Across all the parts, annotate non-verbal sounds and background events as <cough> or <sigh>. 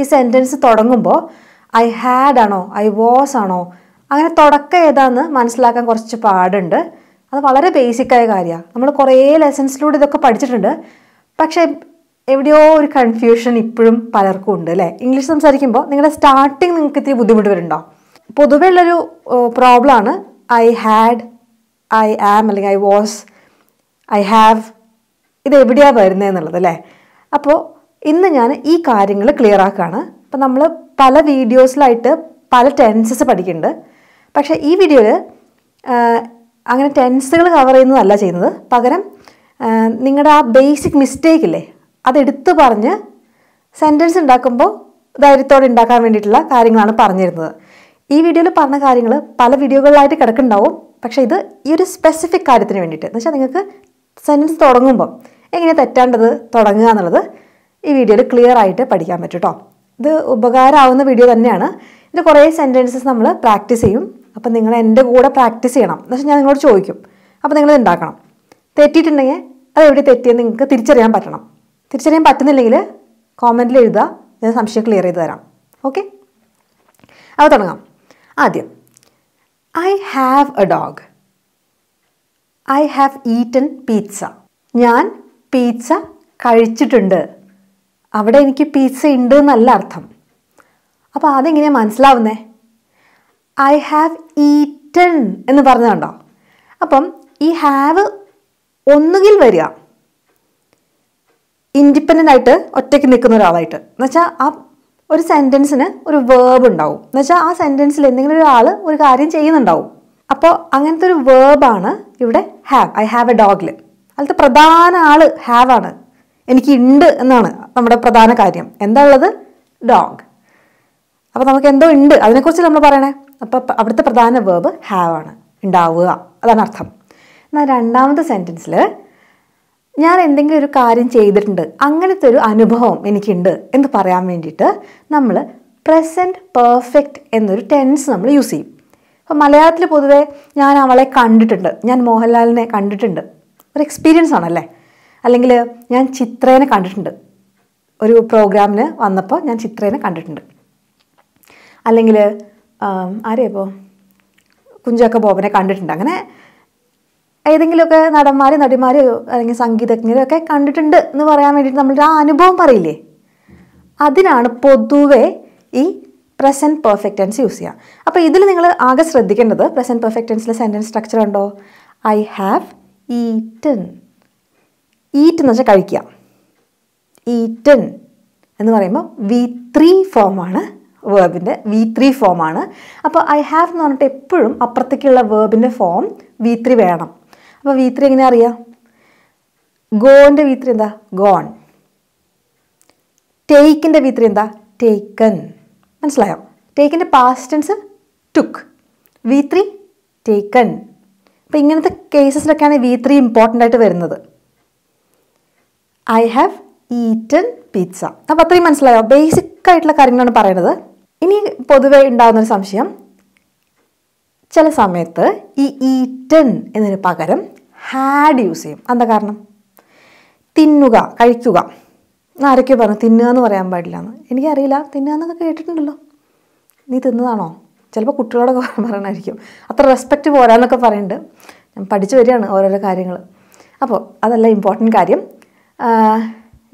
ഈ സെൻറ്റൻസ് തുടങ്ങുമ്പോൾ I had ആണോ ഐ വാസ് ആണോ അങ്ങനെ തുടക്കം ഏതാന്ന് മനസ്സിലാക്കാൻ കുറച്ച് പാടുണ്ട് അത് വളരെ ബേസിക്കായ കാര്യമാണ് നമ്മൾ കുറേ ലെസൺസിലൂടെ ഇതൊക്കെ പഠിച്ചിട്ടുണ്ട് പക്ഷേ എവിടെയോ ഒരു കൺഫ്യൂഷൻ ഇപ്പോഴും പലർക്കും ഉണ്ട് അല്ലേ ഇംഗ്ലീഷ് സംസാരിക്കുമ്പോൾ നിങ്ങളുടെ സ്റ്റാർട്ടിങ് നിങ്ങൾക്ക് ഇത്തിരി ബുദ്ധിമുട്ട് വരുന്നുണ്ടോ പൊതുവെ ഉള്ളൊരു പ്രോബ്ലമാണ് ഐ ഹാഡ് ഐ ആം അല്ലെങ്കിൽ ഐ വാസ് ഐ ഹാവ് ഇത് എവിടെയാണ് വരുന്നത് എന്നുള്ളത് അല്ലേ അപ്പോൾ ഇന്ന് ഞാൻ ഈ കാര്യങ്ങൾ ക്ലിയർ ആക്കുകയാണ് അപ്പം നമ്മൾ പല വീഡിയോസിലായിട്ട് പല ടെൻസസ് പഠിക്കുന്നുണ്ട് പക്ഷേ ഈ വീഡിയോയിൽ അങ്ങനെ ടെൻസുകൾ കവർ ചെയ്യുന്നതല്ല ചെയ്യുന്നത് പകരം നിങ്ങളുടെ ആ ബേസിക് മിസ്റ്റേക്ക് ഇല്ലേ അതെടുത്ത് പറഞ്ഞ് സെൻറ്റൻസ് ഉണ്ടാക്കുമ്പോൾ ധൈര്യത്തോടെ ഉണ്ടാക്കാൻ വേണ്ടിയിട്ടുള്ള കാര്യങ്ങളാണ് പറഞ്ഞിരുന്നത് ഈ വീഡിയോയിൽ പറഞ്ഞ കാര്യങ്ങൾ പല വീഡിയോകളിലായിട്ട് കിടക്കുന്നുണ്ടാവും പക്ഷേ ഇത് ഈ ഒരു സ്പെസിഫിക് കാര്യത്തിന് വേണ്ടിയിട്ട് എന്ന് വെച്ചാൽ നിങ്ങൾക്ക് സെൻറ്റൻസ് തുടങ്ങുമ്പോൾ എങ്ങനെ തെറ്റാണ്ടത് തുടങ്ങുക എന്നുള്ളത് ഈ വീഡിയോയിൽ ക്ലിയർ ആയിട്ട് പഠിക്കാൻ പറ്റും കേട്ടോ ഇത് ഉപകാരമാവുന്ന വീഡിയോ തന്നെയാണ് ഇത് കുറേ സെൻറ്റൻസസ് നമ്മൾ പ്രാക്ടീസ് ചെയ്യും അപ്പം നിങ്ങൾ എൻ്റെ കൂടെ പ്രാക്ടീസ് ചെയ്യണം എന്ന് വെച്ചാൽ ഞാൻ നിങ്ങളോട് ചോദിക്കും അപ്പോൾ നിങ്ങൾ ഉണ്ടാക്കണം തെറ്റിയിട്ടുണ്ടെങ്കിൽ അത് എവിടെ തെറ്റിയെന്ന് നിങ്ങൾക്ക് തിരിച്ചറിയാൻ പറ്റണം തിരിച്ചറിയാൻ പറ്റുന്നില്ലെങ്കിൽ കോമൻറ്റിൽ എഴുതുക ഞാൻ സംശയം ക്ലിയർ ചെയ്ത് തരാം ഓക്കെ അപ്പോൾ തുടങ്ങാം ആദ്യം I have a dog I have eaten pizza ഞാൻ പീറ്റ്സ കഴിച്ചിട്ടുണ്ട് അവിടെ എനിക്ക് പീസ് ഉണ്ട് എന്നല്ല അർത്ഥം അപ്പോൾ അതെങ്ങനെയാണ് മനസ്സിലാവുന്നേ ഐ ഹാവ് ഈറ്റൺ എന്ന് പറഞ്ഞുണ്ടോ അപ്പം ഈ ഹാവ് ഒന്നുകിൽ വരിക ഇൻഡിപെൻഡൻ്റ് ആയിട്ട് ഒറ്റയ്ക്ക് നിൽക്കുന്ന ഒരാളായിട്ട് എന്നുവെച്ചാൽ ആ ഒരു സെൻറ്റൻസിന് ഒരു വേർബ് ഉണ്ടാവും എന്നുവെച്ചാൽ ആ സെൻറ്റൻസിൽ എന്തെങ്കിലും ഒരാൾ ഒരു കാര്യം ചെയ്യുന്നുണ്ടാവും അപ്പോൾ അങ്ങനത്തെ ഒരു വേർബാണ് ഇവിടെ ഹാവ് ഐ ഹാവ് എ ഡോഗിൽ അതിലത്തെ പ്രധാന ആൾ ഹാവ് ആണ് എനിക്ക് ഉണ്ട് എന്നാണ് നമ്മുടെ പ്രധാന കാര്യം എന്താ ഉള്ളത് ഡോഗ് അപ്പോൾ നമുക്ക് എന്തോ ഉണ്ട് അതിനെക്കുറിച്ച് നമ്മൾ പറയണേ അപ്പോൾ അവിടുത്തെ പ്രധാന വേർബ് ഹാവ് ആണ് ഉണ്ടാവുക അതാണ് അർത്ഥം എന്നാൽ രണ്ടാമത്തെ സെൻറ്റൻസിൽ ഞാൻ എന്തെങ്കിലും ഒരു കാര്യം ചെയ്തിട്ടുണ്ട് അങ്ങനത്തെ ഒരു അനുഭവം എനിക്കുണ്ട് എന്ന് പറയാൻ വേണ്ടിയിട്ട് നമ്മൾ പ്രസൻറ്റ് പെർഫെക്റ്റ് എന്നൊരു ടെൻസ് നമ്മൾ യൂസ് ചെയ്യും അപ്പോൾ മലയാളത്തിൽ പൊതുവേ ഞാൻ അവളെ കണ്ടിട്ടുണ്ട് ഞാൻ മോഹൻലാലിനെ കണ്ടിട്ടുണ്ട് ഒരു എക്സ്പീരിയൻസ് ആണല്ലേ അല്ലെങ്കിൽ ഞാൻ ചിത്രേനെ കണ്ടിട്ടുണ്ട് ഒരു പ്രോഗ്രാമിന് വന്നപ്പോൾ ഞാൻ ചിത്രേനെ കണ്ടിട്ടുണ്ട് അല്ലെങ്കിൽ ആരെയപ്പോൾ കുഞ്ചാക്ക ബോബനെ കണ്ടിട്ടുണ്ട് അങ്ങനെ ഏതെങ്കിലുമൊക്കെ നടന്മാരെ നടിമാരെ അല്ലെങ്കിൽ സംഗീതജ്ഞരൊക്കെ കണ്ടിട്ടുണ്ട് എന്ന് പറയാൻ വേണ്ടിയിട്ട് നമ്മളൊരു ആ അനുഭവം പറയില്ലേ അതിനാണ് പൊതുവെ ഈ പ്രസൻറ്റ് പെർഫെക്റ്റ് ടെൻസ് യൂസ് ചെയ്യുക അപ്പോൾ ഇതിൽ നിങ്ങൾ ആകെ ശ്രദ്ധിക്കേണ്ടത് പ്രസൻറ്റ് പെർഫെക്റ്റ് ടെൻസിലെ സെൻറ്റൻസ് സ്ട്രക്ചർ ഉണ്ടോ ഐ ഹാവ് ഈറ്റൻ ഈറ്റ് എന്ന് വെച്ചാൽ കഴിക്കുക ഈറ്റൻ എന്ന് പറയുമ്പോൾ വി ത്രീ ഫോമാണ് വേർബിൻ്റെ വി ത്രീ ഫോമാണ് അപ്പോൾ ഐ ഹാവ് എന്ന് പറഞ്ഞിട്ട് എപ്പോഴും അപ്പുറത്തേക്കുള്ള വേർബിൻ്റെ ഫോം വി ത്രീ വേണം അപ്പോൾ വി ത്രീ എങ്ങനെ അറിയാം ഗോൻ്റെ വി ത്രീ എന്താ ഗോൺ ടേക്കിൻ്റെ വി ത്രീ എന്താ ടേക്കൻ മനസ്സിലായോ ടേക്കിൻ്റെ past tense took V three taken അപ്പോൾ ഇങ്ങനത്തെ കേസസിലൊക്കെയാണ് വി ത്രീ ഇമ്പോർട്ടൻ്റ് ആയിട്ട് വരുന്നത് ഐ ഹാവ് ഈറ്റൻ പിസ്സ അപ്പോൾ അത്രയും മനസ്സിലായോ ബേസിക് ആയിട്ടുള്ള കാര്യങ്ങളാണ് പറയുന്നത് ഇനി പൊതുവെ ഉണ്ടാകുന്നൊരു സംശയം ചില സമയത്ത് ഈ ഈറ്റൻ എന്നതിന് പകരം ഹാഡ് യൂസ് ചെയ്യും എന്താ കാരണം തിന്നുക കഴിക്കുക ആരൊക്കെ പറഞ്ഞു തിന്നുക എന്ന് പറയാൻ പാടില്ല എന്ന് എനിക്കറിയില്ല തിന്നുക എന്നൊക്കെ കേട്ടിട്ടുണ്ടല്ലോ നീ തിന്നതാണോ ചിലപ്പോൾ കുട്ടികളോടൊക്കെ <laughs> പറയണമായിരിക്കും അത്ര റെസ്പെക്റ്റ് പോരാന്നൊക്കെ പറയുന്നുണ്ട് ഞാൻ പഠിച്ചു വരികയാണ് ഓരോരോ കാര്യങ്ങൾ അപ്പോൾ അതല്ല ഇമ്പോർട്ടൻ്റ് കാര്യം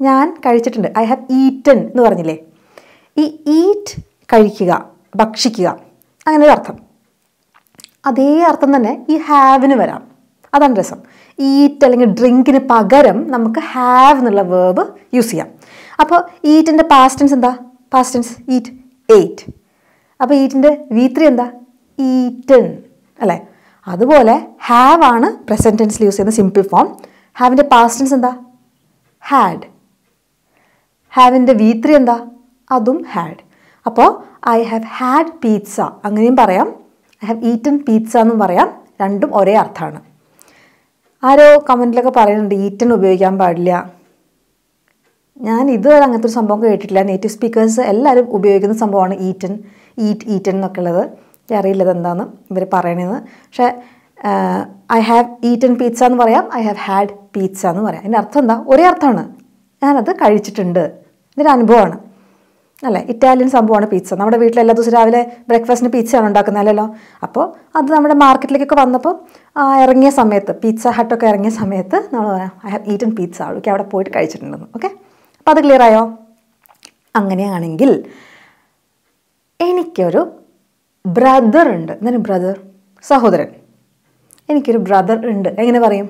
ഞാൻ കഴിച്ചിട്ടുണ്ട് ഐ ഹാവ് ഈറ്റൻ എന്ന് പറഞ്ഞില്ലേ ഈ ഈറ്റ് കഴിക്കുക ഭക്ഷിക്കുക അങ്ങനെ ഒരു അർത്ഥം അതേ അർത്ഥം തന്നെ ഈ ഹാവിന് വരാം അതാണ് രസം ഈറ്റ് അല്ലെങ്കിൽ ഡ്രിങ്കിന് പകരം നമുക്ക് ഹാവ് എന്നുള്ള വേർബ് യൂസ് ചെയ്യാം അപ്പോൾ ഈറ്റിൻ്റെ പാസ്റ്റൻസ് എന്താ പാസ്റ്റൻസ് ഈറ്റ് എയ്റ്റ് അപ്പോൾ ഈറ്റിൻ്റെ വി ത്രീ എന്താ ഈറ്റൻ അല്ലേ അതുപോലെ ഹാവ് ആണ് പ്രസൻറ്റൻസിൽ യൂസ് ചെയ്യുന്ന സിമ്പിൾ ഫോം ഹാവിൻ്റെ പാസ്റ്റൻസ് എന്താ ഹാഡ് ഹാവിൻ്റെ വി ത്രീ എന്താ അതും ഹാഡ് അപ്പോൾ ഐ ഹാവ് ഹാഡ് പീറ്റ്സ അങ്ങനെയും പറയാം ഐ ഹാവ് ഈറ്റൻ പീറ്റ്സ എന്നും പറയാം രണ്ടും ഒരേ അർത്ഥമാണ് ആരോ കമൻറ്റിലൊക്കെ പറയുന്നുണ്ട് ഈറ്റൻ ഉപയോഗിക്കാൻ പാടില്ല ഞാൻ ഇതുവരെ അങ്ങനത്തെ ഒരു സംഭവം കേട്ടിട്ടില്ല നേറ്റീവ് സ്പീക്കേഴ്സ് എല്ലാവരും ഉപയോഗിക്കുന്ന സംഭവമാണ് ഈറ്റൻ ഈറ്റ് ഈറ്റൻ എന്നൊക്കെ ഉള്ളത് അറിയില്ലത് എന്താണെന്ന് ഇവർ പറയണതെന്ന് പക്ഷേ ഐ ഹാവ് ഈറ്റൻ പീച്ച എന്ന് പറയാം ഐ ഹാവ് ഹാഡ് പീച്ച എന്ന് പറയാം അതിൻ്റെ അർത്ഥം എന്താ ഒരേ അർത്ഥമാണ് ഞാനത് കഴിച്ചിട്ടുണ്ട് ഇതൊരു അനുഭവമാണ് അല്ലേ ഇറ്റാലിയൻ സംഭവമാണ് പീച്ച നമ്മുടെ വീട്ടിൽ എല്ലാ ദിവസവും രാവിലെ ബ്രേക്ക്ഫാസ്റ്റിന് പീച്ചയാണ് ഉണ്ടാക്കുന്നത് അല്ലല്ലോ അപ്പോൾ അത് നമ്മുടെ മാർക്കറ്റിലേക്കൊക്കെ വന്നപ്പോൾ ഇറങ്ങിയ സമയത്ത് പീച്ച ഹട്ടൊക്കെ ഇറങ്ങിയ സമയത്ത് നമ്മൾ പറയാം ഐ ഹാവ് ഈറ്റൻ പീച്ച അവൾക്ക് അവിടെ പോയിട്ട് കഴിച്ചിട്ടുണ്ടെന്ന് ഓക്കെ അപ്പോൾ അത് ക്ലിയർ ആയോ അങ്ങനെയാണെങ്കിൽ എനിക്കൊരു ബ്രദർ ഉണ്ട് എന്താണ് ബ്രദർ സഹോദരൻ എനിക്കൊരു ബ്രദർ ഉണ്ട് എങ്ങനെ പറയും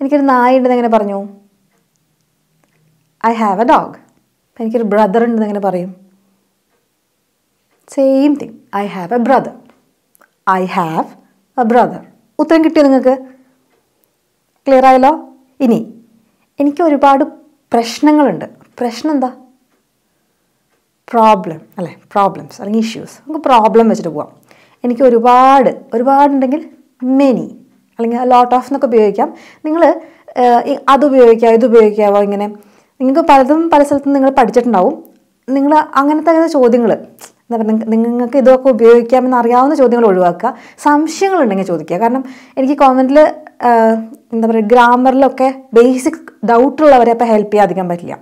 എനിക്കൊരു നായ ഉണ്ടെന്ന് എങ്ങനെ പറഞ്ഞു ഐ ഹാവ് എ ഡോഗ് എനിക്കൊരു ബ്രദർ ഉണ്ടെന്ന് എങ്ങനെ പറയും same thing I have a brother I have a brother ഉത്തരം കിട്ടിയോ നിങ്ങൾക്ക് ക്ലിയർ ആയല്ലോ ഇനി എനിക്ക് ഒരുപാട് പ്രശ്നങ്ങളുണ്ട് പ്രശ്നം എന്താ പ്രോബ്ലം അല്ലേ പ്രോബ്ലംസ് അല്ലെങ്കിൽ ഇഷ്യൂസ് നമുക്ക് പ്രോബ്ലം വെച്ചിട്ട് പോവാം എനിക്ക് ഒരുപാട് ഒരുപാടുണ്ടെങ്കിൽ മെനി അല്ലെങ്കിൽ ലോട്ട് ഓഫ് എന്നൊക്കെ ഉപയോഗിക്കാം നിങ്ങൾ അത് ഉപയോഗിക്കാം ഇത് ഉപയോഗിക്കാവോ ഇങ്ങനെ നിങ്ങൾക്ക് പലതും പല സ്ഥലത്തും നിങ്ങൾ പഠിച്ചിട്ടുണ്ടാവും നിങ്ങൾ അങ്ങനത്തെ അങ്ങനത്തെ ചോദ്യങ്ങൾ എന്താ പറയുക നിങ്ങൾക്ക് ഇതൊക്കെ ഉപയോഗിക്കാമെന്ന് അറിയാവുന്ന ചോദ്യങ്ങൾ ഒഴിവാക്കുക സംശയങ്ങളുണ്ടെങ്കിൽ ചോദിക്കുക കാരണം എനിക്ക് കോമൻറ്റിൽ എന്താ പറയുക ഗ്രാമറിലൊക്കെ ബേസിക് ഡൗട്ടുള്ളവരെ അപ്പോൾ ഹെൽപ്പ് അധികം പറ്റില്ല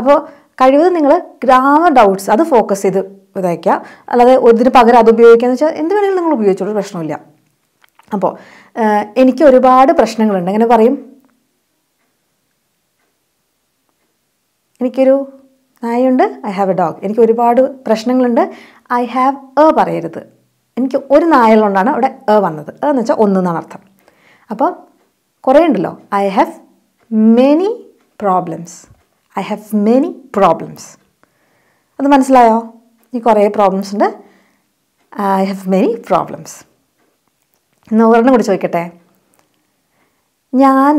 അപ്പോൾ കഴിവതും നിങ്ങൾ ഗ്രാമർ ഡൗട്ട്സ് അത് ഫോക്കസ് ചെയ്ത് ഇതാക്കുക അല്ലാതെ ഒരിതിന് പകരം അത് ഉപയോഗിക്കുക എന്ന് വെച്ചാൽ എന്ത് വേണമെങ്കിലും നിങ്ങൾ ഉപയോഗിച്ചോളൂ പ്രശ്നമില്ല അപ്പോൾ എനിക്ക് ഒരുപാട് പ്രശ്നങ്ങളുണ്ട് അങ്ങനെ പറയും എനിക്കൊരു നായയുണ്ട് ഐ ഹാവ് എ ഡോഗ് എനിക്ക് ഒരുപാട് പ്രശ്നങ്ങളുണ്ട് ഐ ഹാവ് എ പറയരുത് എനിക്ക് ഒരു നായകളുകൊണ്ടാണ് അവിടെ എ വന്നത് എ എന്ന് വെച്ചാൽ ഒന്ന് എന്നാണ് അർത്ഥം അപ്പോൾ കുറേ ഉണ്ടല്ലോ I have many problems I have many problems അത് മനസ്സിലായോ ഈ കുറേ പ്രോബ്ലംസ് ഉണ്ട് ഐ ഹാവ് മെനി പ്രോബ്ലംസ് എന്നാൽ ഒരെണ്ണം കൂടി ചോദിക്കട്ടെ ഞാൻ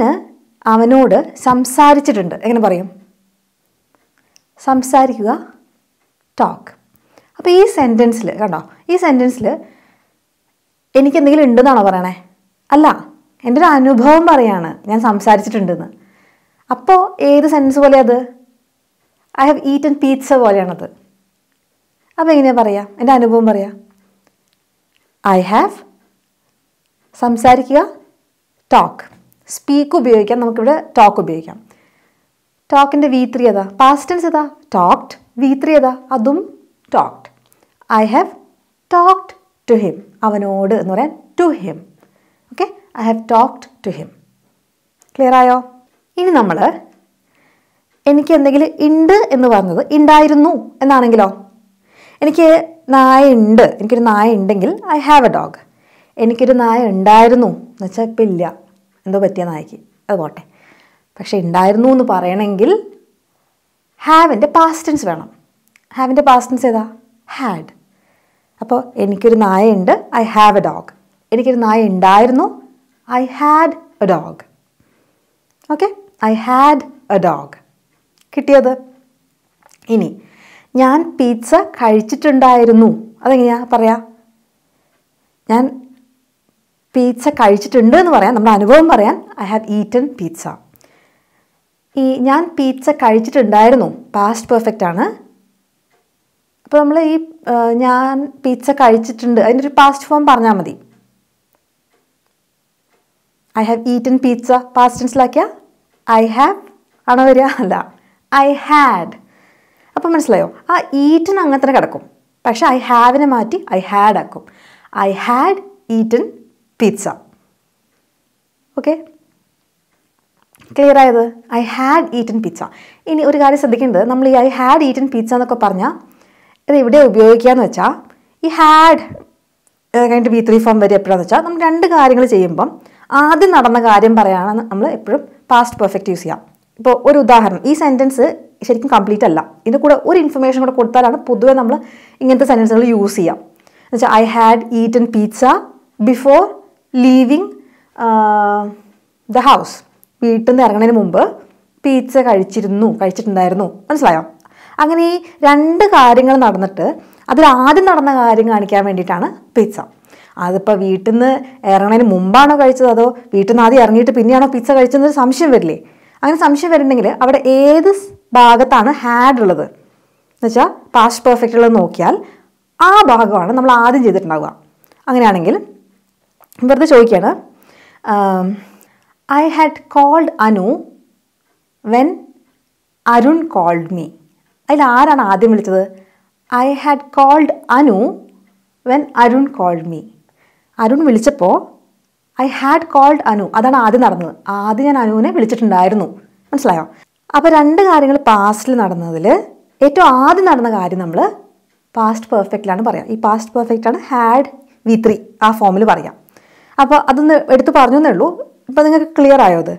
അവനോട് സംസാരിച്ചിട്ടുണ്ട് എങ്ങനെ പറയും സംസാരിക്കുക ടോക്ക് അപ്പോൾ ഈ സെൻറ്റൻസിൽ കണ്ടോ ഈ സെൻറ്റൻസിൽ എനിക്ക് എന്തെങ്കിലും ഉണ്ടെന്നാണോ പറയണേ അല്ല എൻ്റെ ഒരു അനുഭവം പറയാണ് ഞാൻ സംസാരിച്ചിട്ടുണ്ടെന്ന് അപ്പോൾ ഏത് സെൻറ്റൻസ് പോലെ അത് ഐ ഹാവ് ഈറ്റൻ പീറ്റ്സ പോലെയാണത് അപ്പോൾ എങ്ങനെയാണ് പറയാം എൻ്റെ അനുഭവം പറയാം ഐ ഹാവ് സംസാരിക്കുക ടോക്ക് സ്പീക്ക് ഉപയോഗിക്കാം നമുക്കിവിടെ ടോക്ക് ഉപയോഗിക്കാം ടോക്കിൻ്റെ വി ത്രീ ഏതാ പാസ്റ്റൻസ് ഏതാ ടോക്ട് വി ത്രീ ഏതാ അതും talked I have talked to him അവനോട് എന്ന് പറയാൻ to him okay I have talked to him clear ആയോ ഇനി നമ്മൾ എനിക്ക് എന്തെങ്കിലും ഉണ്ട് എന്ന് പറഞ്ഞത് ഉണ്ടായിരുന്നു എന്നാണെങ്കിലോ എനിക്ക് നായ ഉണ്ട് എനിക്കൊരു നായ ഉണ്ടെങ്കിൽ ഐ ഹാവ് എ ഡോഗ് എനിക്കൊരു നായ ഉണ്ടായിരുന്നു എന്ന് വെച്ചാൽ ഇപ്പം ഇല്ല എന്തോ പറ്റിയ നായക്ക് അത് പോട്ടെ പക്ഷേ ഉണ്ടായിരുന്നു എന്ന് പറയണമെങ്കിൽ ഹാവിൻ്റെ പാസ്റ്റൻസ് വേണം ഹാവിൻ്റെ പാസ്റ്റൻസ് ഏതാ ഹാഡ് അപ്പോൾ എനിക്കൊരു നായയുണ്ട് ഐ ഹാവ് എ ഡോഗ് എനിക്കൊരു നായ ഉണ്ടായിരുന്നു I had a dog okay I had a dog കിട്ടിയത് ഇനി ഞാൻ പിസ്സ കഴിച്ചിട്ടുണ്ടായിരുന്നു അതെങ്ങനെയാ പറയാ ഞാൻ പീച്ച കഴിച്ചിട്ടുണ്ട് എന്ന് പറയാം നമ്മുടെ അനുഭവം പറയാൻ ഐ ഹാവ് ഈറ്റൺ പീച്ച ഈ ഞാൻ പീച്ച കഴിച്ചിട്ടുണ്ടായിരുന്നു പാസ്റ്റ് പെർഫെക്റ്റ് ആണ് അപ്പോൾ നമ്മൾ ഈ ഞാൻ പീച്ച കഴിച്ചിട്ടുണ്ട് അതിൻ്റെ ഒരു പാസ്റ്റ് ഫോം പറഞ്ഞാൽ മതി I have eaten peach past ടെൻസിലാക്കിയാൽ ഐ ഹാവ് ആണോ വരിക അല്ല ഐ ഹാഡ് അപ്പം മനസ്സിലായോ ആ ഈറ്റൻ അങ്ങനെ തന്നെ കിടക്കും പക്ഷേ ഐ ഹാവിനെ മാറ്റി ഐ ഹാഡ് ആക്കും I had eaten pizza okay clear ആയത് ഐ ഹാഡ് ഈറ്റൻ പിസ്സ ഇനി ഒരു കാര്യം ശ്രദ്ധിക്കേണ്ടത് നമ്മൾ ഈ ഐ ഹാഡ് ഈറ്റൻ പിസ്സ എന്നൊക്കെ പറഞ്ഞാൽ ഇത് എവിടെ ഉപയോഗിക്കുക വെച്ചാൽ ഈ ഹാഡ് കഴിഞ്ഞിട്ട് വി ത്രീ ഫോം വരെ എപ്പോഴാണെന്ന് വെച്ചാൽ നമ്മൾ രണ്ട് കാര്യങ്ങൾ ചെയ്യുമ്പം ആദ്യം നടന്ന കാര്യം പറയാനാണ് നമ്മൾ എപ്പോഴും പാസ്റ്റ് പെർഫെക്റ്റ് യൂസ് ചെയ്യാം ഇപ്പോൾ ഒരു ഉദാഹരണം ഈ സെൻറ്റൻസ് ശരിക്കും കംപ്ലീറ്റ് അല്ല ഇതിൻ്റെ കൂടെ ഒരു ഇൻഫർമേഷൻ കൂടെ കൊടുത്താലാണ് പൊതുവെ നമ്മൾ ഇങ്ങനത്തെ സെൻറ്റൻസുകൾ യൂസ് ചെയ്യാം എന്നുവെച്ചാൽ I had eaten pizza before leaving the house വീട്ടിൽ നിന്ന് ഇറങ്ങുന്നതിന് മുമ്പ് പീച്ച കഴിച്ചിരുന്നു കഴിച്ചിട്ടുണ്ടായിരുന്നു മനസ്സിലായോ അങ്ങനെ ഈ രണ്ട് കാര്യങ്ങൾ നടന്നിട്ട് അതിൽ ആദ്യം നടന്ന കാര്യം കാണിക്കാൻ വേണ്ടിയിട്ടാണ് പിസ്സ അതിപ്പോൾ വീട്ടിൽ നിന്ന് ഇറങ്ങുന്നതിന് മുമ്പാണോ കഴിച്ചത് അതോ വീട്ടിൽ നിന്ന് ആദ്യം ഇറങ്ങിയിട്ട് പിന്നെയാണോ പിസ്സ കഴിച്ചതെന്നൊരു സംശയം വരില്ലേ അങ്ങനെ സംശയം വരുന്നുണ്ടെങ്കിൽ അവിടെ ഏത് ഭാഗത്താണ് ഹാഡ് ഉള്ളത് എന്ന് വെച്ചാൽ പാസ്റ്റ് പെർഫെക്റ്റ് ഉള്ളത് നോക്കിയാൽ ആ ഭാഗമാണ് നമ്മൾ ആദ്യം ചെയ്തിട്ടുണ്ടാവുക അങ്ങനെയാണെങ്കിൽ വെറുതെ ചോദിക്കുകയാണ് I had called Anu when Arun called me അതിൽ ആരാണ് ആദ്യം വിളിച്ചത് I had called Anu when Arun called me Arun വിളിച്ചപ്പോൾ ഐ ഹാഡ് കോൾഡ് അനു അതാണ് ആദ്യം നടന്നത് ആദ്യം ഞാൻ അനുവിനെ വിളിച്ചിട്ടുണ്ടായിരുന്നു മനസ്സിലായോ അപ്പോൾ രണ്ട് കാര്യങ്ങൾ പാസ്റ്റിൽ നടന്നതിൽ ഏറ്റവും ആദ്യം നടന്ന കാര്യം നമ്മൾ പാസ്റ്റ് പെർഫെക്റ്റിലാണ് പറയാം ഈ പാസ്റ്റ് പെർഫെക്റ്റാണ് ഹാഡ് വി ത്രീ ആ ഫോമിൽ പറയാം അപ്പോൾ അതൊന്ന് എടുത്തു പറഞ്ഞു എന്നേ ഉള്ളൂ ഇപ്പം നിങ്ങൾക്ക് ക്ലിയർ ആയോ അത്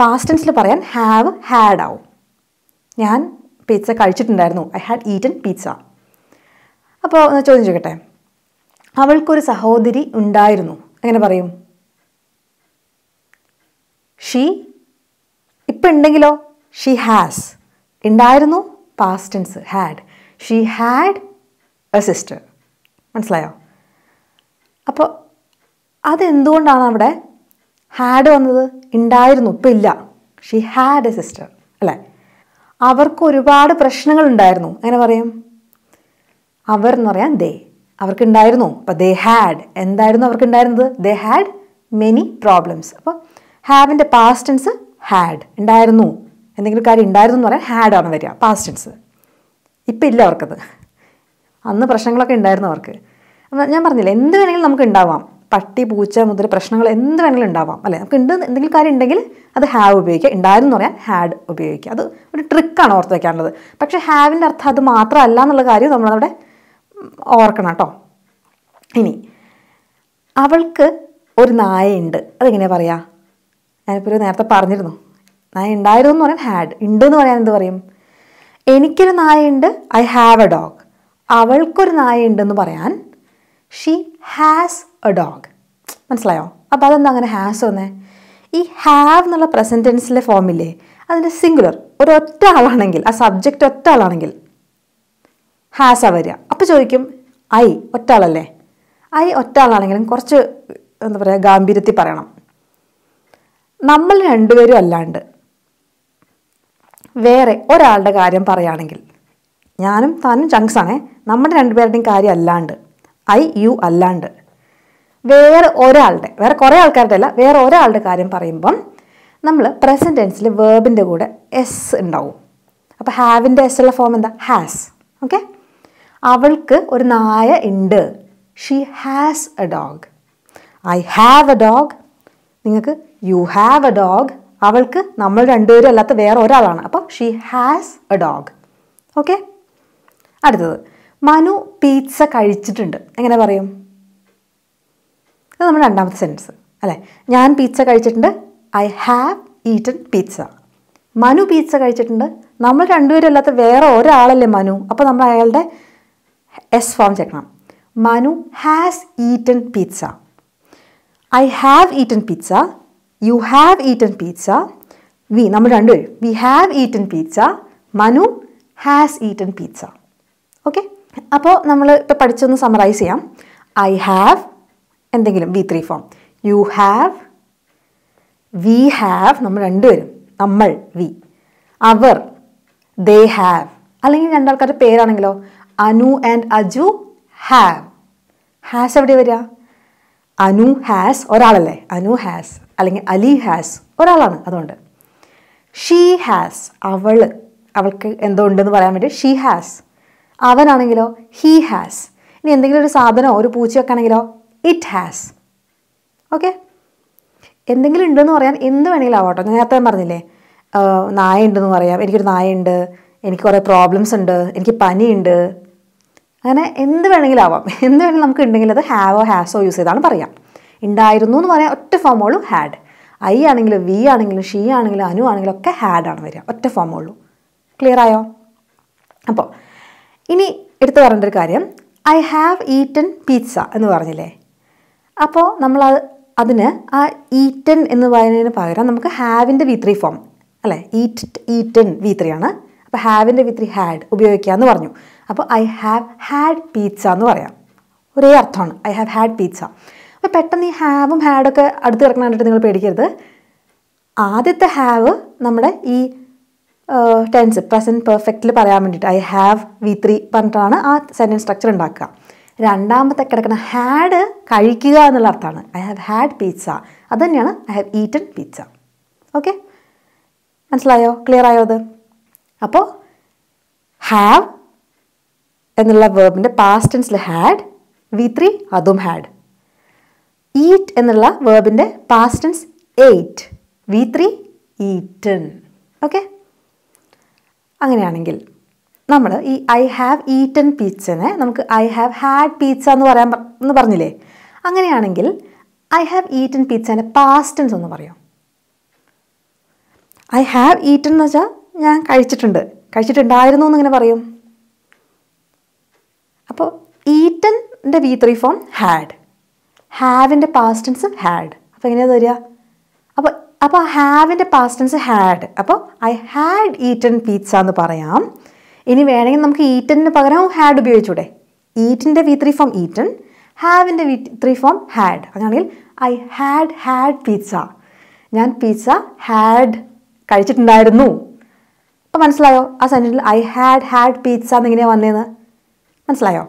പാസ്റ്റ് ടെൻസിൽ പറയാൻ ഹാവ് ഹാഡ് ആവും ഞാൻ പിസ്സ കഴിച്ചിട്ടുണ്ടായിരുന്നു ഐ ഹാഡ് ഈറ്റൻ പിസ്സ അപ്പോൾ ഒന്ന് ചോദ്യം ചോദിക്കട്ടെ അവൾക്കൊരു സഹോദരി ഉണ്ടായിരുന്നു എങ്ങനെ പറയും ഷീ ഇപ്പം ഉണ്ടെങ്കിലോ ഷീ ഹാസ് ഉണ്ടായിരുന്നു past tense had she had a sister മനസ്സിലായോ അപ്പോൾ അതെന്തുകൊണ്ടാണ് അവിടെ ഹാഡ് വന്നത് ഉണ്ടായിരുന്നു ഇപ്പം ഇല്ല ഷി ഹാഡ് എ സിസ്റ്റർ അല്ലേ അവർക്ക് ഒരുപാട് പ്രശ്നങ്ങൾ ഉണ്ടായിരുന്നു എങ്ങനെ പറയും അവർ എന്ന് പറയാൻ ദേ അവർക്കുണ്ടായിരുന്നു അപ്പോൾ ദേ ഹാഡ് എന്തായിരുന്നു അവർക്കുണ്ടായിരുന്നത് ദേ ഹാഡ് മെനി പ്രോബ്ലംസ് അപ്പോൾ ഹാവിൻ്റെ പാസ്റ്റൻസ് ഹാഡ് ഉണ്ടായിരുന്നു എന്തെങ്കിലും കാര്യം ഉണ്ടായിരുന്നു എന്ന് പറയാൻ ഹാഡാണ് വരിക പാസ്റ്റൻസ് ഇപ്പം ഇല്ല അവർക്കത് അന്ന് പ്രശ്നങ്ങളൊക്കെ ഉണ്ടായിരുന്നു അവർക്ക് ഞാൻ പറഞ്ഞില്ല എന്ത് വേണമെങ്കിലും നമുക്ക് ഉണ്ടാവാം പട്ടി പൂച്ച മുതൽ പ്രശ്നങ്ങൾ എന്ത് വേണമെങ്കിലും ഉണ്ടാവാം അല്ലേ നമുക്ക് ഉണ്ട് എന്തെങ്കിലും കാര്യം ഉണ്ടെങ്കിൽ അത് ഹാവ് ഉപയോഗിക്കുക ഉണ്ടായിരുന്നു എന്ന് പറയാൻ ഹാഡ് ഉപയോഗിക്കുക അത് ഒരു ട്രിക്കാണ് ഓർത്ത് വയ്ക്കാനുള്ളത് പക്ഷേ ഹാവിൻ്റെ അർത്ഥം അത് മാത്രമല്ല എന്നുള്ള കാര്യം നമ്മളവിടെ ഓർക്കണം കേട്ടോ ഇനി അവൾക്ക് ഒരു നായയുണ്ട് അതെങ്ങനെയാണ് പറയുക ഞാനിപ്പോൾ നേരത്തെ പറഞ്ഞിരുന്നു നായ ഉണ്ടായിരുന്നു എന്ന് പറയാൻ ഹാഡ് ഉണ്ട് എന്ന് പറയാൻ എന്ത് പറയും എനിക്കൊരു നായയുണ്ട് ഐ ഹാവ് എ ഡോഗ് അവൾക്കൊരു ഉണ്ടെന്ന് പറയാൻ ഷീ ഹാസ് എ ഡോഗ് മനസ്സിലായോ അപ്പോൾ അതെന്താ അങ്ങനെ ഹാസ് വന്നേ ഈ ഹാവ് എന്നുള്ള പ്രസൻറ്റൻസിലെ ഫോമില്ലേ അതിൻ്റെ സിംഗുലർ ഒരൊറ്റ ആളാണെങ്കിൽ ആ സബ്ജക്റ്റ് ഒറ്റ ആളാണെങ്കിൽ ഹാസാ വരിക അപ്പോൾ ചോദിക്കും ഐ ഒറ്റ ആളല്ലേ ഐ ഒറ്റ ആളാണെങ്കിലും കുറച്ച് എന്താ പറയുക ഗാംഭീര്യത്തിൽ പറയണം നമ്മൾ രണ്ടുപേരും അല്ലാണ്ട് വേറെ ഒരാളുടെ കാര്യം പറയുകയാണെങ്കിൽ ഞാനും താനും ചങ്ക്സാണേ നമ്മുടെ രണ്ടുപേരുടെയും കാര്യം അല്ലാണ്ട് ഐ യു അല്ലാണ്ട് വേറെ ഒരാളുടെ വേറെ കുറേ ആൾക്കാരുടെ അല്ല വേറെ ഒരാളുടെ കാര്യം പറയുമ്പം നമ്മൾ പ്രസൻറ്റ് ടെൻസിൽ വേർബിൻ്റെ കൂടെ എസ് ഉണ്ടാവും അപ്പോൾ ഹാവിൻ്റെ എസ് ഉള്ള ഫോം എന്താ ഹാസ് ഓക്കെ അവൾക്ക് ഒരു നായ ഉണ്ട് she has a dog I have a dog നിങ്ങൾക്ക് യു ഹാവ് എ ഡോഗ് അവൾക്ക് നമ്മൾ രണ്ടുപേരും അല്ലാത്ത വേറെ ഒരാളാണ് അപ്പോൾ she has a dog okay അടുത്തത് മനു പീസ കഴിച്ചിട്ടുണ്ട് എങ്ങനെ പറയും അത് നമ്മുടെ രണ്ടാമത്തെ സെൻറ്റൻസ് അല്ലേ ഞാൻ പീച്ച കഴിച്ചിട്ടുണ്ട് I have eaten peach Manu peach കഴിച്ചിട്ടുണ്ട് നമ്മൾ രണ്ടുപേരും അല്ലാത്ത വേറെ ഒരാളല്ലേ മനു അപ്പോൾ നമ്മൾ അയാളുടെ എസ് ഫോം ചേർക്കണം Manu has eaten peach I have eaten peach you have eaten peach we നമ്മൾ രണ്ടുപേരും we have eaten peach Manu has eaten peach okay അപ്പോൾ നമ്മൾ ഇപ്പോൾ പഠിച്ചൊന്ന് സമറൈസ് ചെയ്യാം ഐ ഹാവ് എന്തെങ്കിലും V three form you have we have നമ്മൾ രണ്ടുപേരും നമ്മൾ വി അവർ ദേ ഹാവ് അല്ലെങ്കിൽ രണ്ടാൾക്കാരുടെ പേരാണെങ്കിലോ Anu and Aju have has എവിടെ വരിക അനു ഹാസ് ഒരാളല്ലേ അനു ഹാസ് അല്ലെങ്കിൽ അലി ഹാസ് ഒരാളാണ് അതുകൊണ്ട് ഷീ ഹാസ് അവൾ അവൾക്ക് എന്തോ ഉണ്ടെന്ന് പറയാൻ വേണ്ടി ഷീ ഹാസ് അവനാണെങ്കിലോ ഹീ ഹാസ് ഇനി എന്തെങ്കിലും ഒരു സാധനമോ ഒരു പൂച്ചയൊക്കെ ആണെങ്കിലോ ഇറ്റ് ഹാസ് ഓക്കെ എന്തെങ്കിലും ഉണ്ടെന്ന് പറയാൻ എന്ത് വേണമെങ്കിലും ആവട്ടെ ഞാൻ നേരത്തെ പറഞ്ഞില്ലേ നായ ഉണ്ടെന്ന് പറയാം എനിക്കൊരു നായ ഉണ്ട് എനിക്ക് കുറേ പ്രോബ്ലംസ് ഉണ്ട് എനിക്ക് പനിയുണ്ട് അങ്ങനെ എന്ത് വേണമെങ്കിലും ആവാം എന്ത് വേണമെങ്കിലും നമുക്ക് ഉണ്ടെങ്കിൽ അത് ഹാവോ ഹാസോ യൂസ് ചെയ്താണ് പറയാം ഉണ്ടായിരുന്നു എന്ന് പറയാൻ ഒറ്റ ഫോമോളും ഹാഡ് ഐ ആണെങ്കിലും വി ആണെങ്കിലും ഷീ ആണെങ്കിലും അനു ആണെങ്കിലും ഒക്കെ ഹാഡ് ആണ് വരിക ഒറ്റ ഫോമോളൂ ക്ലിയർ ആയോ അപ്പോൾ ഇനി എടുത്തു പറഞ്ഞൊരു കാര്യം ഐ ഹാവ് ഈറ്റൻ പീറ്റ്സ എന്ന് പറഞ്ഞില്ലേ അപ്പോൾ നമ്മൾ അതിന് ആ ഈറ്റൻ എന്ന് പറയുന്നതിന് പകരം നമുക്ക് ഹാവിൻ്റെ വി ത്രീ ഫോം അല്ലേ ഈറ്റ് ഈറ്റൻ വി ത്രീ ആണ് അപ്പോൾ ഹാവിൻ്റെ വി ത്രീ ഹാഡ് ഉപയോഗിക്കാമെന്ന് പറഞ്ഞു അപ്പോൾ ഐ ഹാവ് ഹാഡ് പീച്ച എന്ന് പറയാം ഒരേ അർത്ഥമാണ് ഐ ഹാവ് ഹാഡ് പീച്ച അപ്പോൾ പെട്ടെന്ന് ഈ ഹാവും ഹാഡൊക്കെ അടുത്ത് കിടക്കണം കണ്ടിട്ട് നിങ്ങൾ പേടിക്കരുത് ആദ്യത്തെ ഹാവ് നമ്മുടെ ഈ ടെൻസ് പ്രസൻറ്റ് പെർഫെക്റ്റിൽ പറയാൻ വേണ്ടിയിട്ട് ഐ ഹാവ് വി ത്രീ പറഞ്ഞിട്ടാണ് ആ സെൻറ്റൻസ് സ്ട്രക്ചർ ഉണ്ടാക്കുക രണ്ടാമത്തെ കിടക്കുന്ന ഹാഡ് കഴിക്കുക എന്നുള്ള അർത്ഥമാണ് ഐ ഹാവ് ഹാഡ് പിസ്സ അത് തന്നെയാണ് I have eaten pizza okay മനസ്സിലായോ ക്ലിയർ ആയോ അത് അപ്പോൾ ഹാവ് എന്നുള്ള വേർബിൻ്റെ പാസ്റ്റ് ടെൻസിൽ ഹാഡ് വി ത്രീ അതും ഹാഡ് ഈറ്റ് എന്നുള്ള വേർബിൻ്റെ past tense ate V three eaten okay അങ്ങനെയാണെങ്കിൽ നമ്മൾ ഈ ഐ ഹാവ് ഈറ്റൻ പീച്ചനെ നമുക്ക് ഐ ഹാവ് ഹാഡ് പീച്ച എന്ന് പറയാൻ എന്ന് പറഞ്ഞില്ലേ അങ്ങനെയാണെങ്കിൽ ഐ ഹാവ് ഈറ്റൻ പീച്ചേൻ്റെ പാസ്റ്റ് ടെൻസ് ഒന്ന് പറയാം ഐ ഹാവ് ഈറ്റൻ എന്ന് വെച്ചാൽ ഞാൻ കഴിച്ചിട്ടുണ്ട് കഴിച്ചിട്ടുണ്ടായിരുന്നു എന്നിങ്ങനെ പറയും അപ്പോൾ ഈറ്റൻ്റെ വി ത്രീ ഫോം ഹാഡ് ഹാവിൻ്റെ പാസ്റ്റ് ടെൻസ് ഹാഡ് അപ്പോൾ എങ്ങനെയാണ് തരിക അപ്പോൾ അപ്പോൾ ഹാവിൻ്റെ പാസ്റ്റ് ടെൻസ് ഹാഡ് അപ്പോൾ ഐ ഹാഡ് ഈറ്റൻ പീച്ച എന്ന് പറയാം ഇനി വേണമെങ്കിൽ നമുക്ക് ഈറ്റന് പകരം ഹാഡ് ഉപയോഗിച്ചൂടെ ഈറ്റിൻ്റെ വി ത്രീ ഫോം ഈറ്റൻ ഹാവിൻ്റെ വി ത്രീ ഫോം ഹാഡ് അങ്ങനെയാണെങ്കിൽ ഐ ഹാഡ് ഹാഡ് പിസ്സ ഞാൻ പിസ്സ ഹാഡ് കഴിച്ചിട്ടുണ്ടായിരുന്നു അപ്പോൾ മനസ്സിലായോ ആ സെൻറ്റിൽ ഐ ഹാഡ് ഹാഡ് പിസ്സ എന്നെങ്ങനെയാണ് വന്നതെന്ന് മനസ്സിലായോ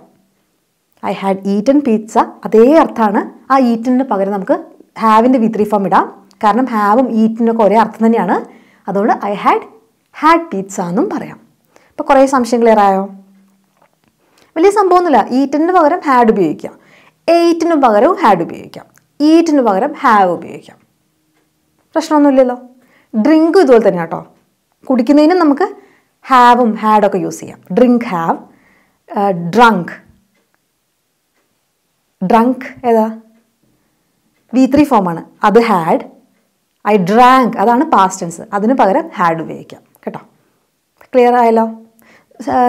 ഐ ഹാഡ് ഈറ്റൻ പിസ്സ അതേ അർത്ഥമാണ് ആ ഈറ്റന് പകരം നമുക്ക് ഹാവിൻ്റെ വി ത്രീ ഫോം ഇടാം കാരണം ഹാവും ഈറ്റിനൊക്കെ ഒരേ അർത്ഥം തന്നെയാണ് അതുകൊണ്ട് ഐ ഹാഡ് ഹാഡ് പിസ്സ എന്നും പറയാം ഇപ്പോൾ കുറേ സംശയം ക്ലിയർ ആയോ വലിയ സംഭവമൊന്നുമില്ല ഈറ്റിന് പകരം ഹാഡ് ഉപയോഗിക്കാം എയ്റ്റിന് പകരവും ഹാഡ് ഉപയോഗിക്കാം ഈറ്റിന് പകരം ഹാവ് ഉപയോഗിക്കാം പ്രശ്നമൊന്നുമില്ലല്ലോ ഡ്രിങ്ക് ഇതുപോലെ തന്നെ കേട്ടോ കുടിക്കുന്നതിനും നമുക്ക് ഹാവും ഹാഡൊക്കെ യൂസ് ചെയ്യാം ഡ്രിങ്ക് ഹാവ് ഡ്രങ്ക് ഡ്രങ്ക് ഏതാ വി ത്രീ ഫോമാണ് അത് ഹാഡ് ഐ ഡ്രാങ്ക് അതാണ് പാസ്റ്റൻസ് അതിന് പകരം ഹാഡ് ഉപയോഗിക്കാം കേട്ടോ ക്ലിയർ ആയല്ലോ